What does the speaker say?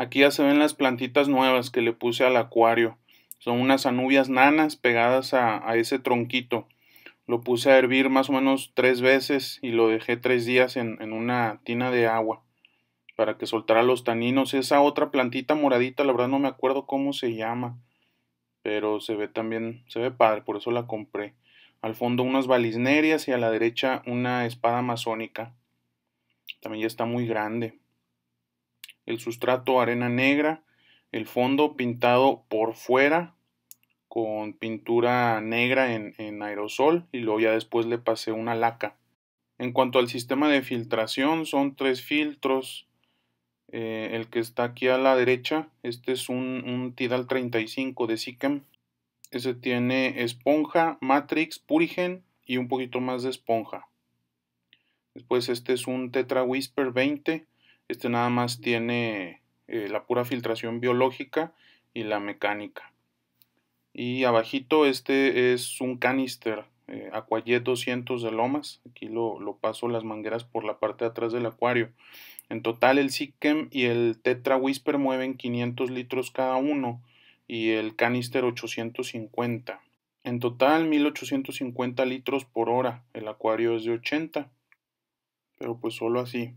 Aquí ya se ven las plantitas nuevas que le puse al acuario. Son unas anubias nanas pegadas a, ese tronquito. Lo puse a hervir más o menos tres veces y lo dejé tres días en, en una tina de agua para que soltara los taninos. Esa otra plantita moradita, la verdad no me acuerdo cómo se llama, pero se ve también, se ve padre, por eso la compré. Al fondo unas balisnerias y a la derecha una espada masónica. También ya está muy grande el sustrato arena negra, el fondo pintado por fuera con pintura negra en, aerosol y luego ya después le pasé una laca. En cuanto al sistema de filtración, son tres filtros. Eh, el que está aquí a la derecha, este es un, Tidal 35 de Sikkim. Ese tiene esponja, matrix, purigen y un poquito más de esponja. Después este es un Tetra Whisper 20 este nada más tiene eh, la pura filtración biológica y la mecánica. Y abajito este es un canister eh, 200 de Lomas. Aquí lo, paso las mangueras por la parte de atrás del acuario. En total el Sikkem y el Tetra Whisper mueven 500 litros cada uno y el canister 850. En total 1850 litros por hora. El acuario es de 80. Pero pues solo así.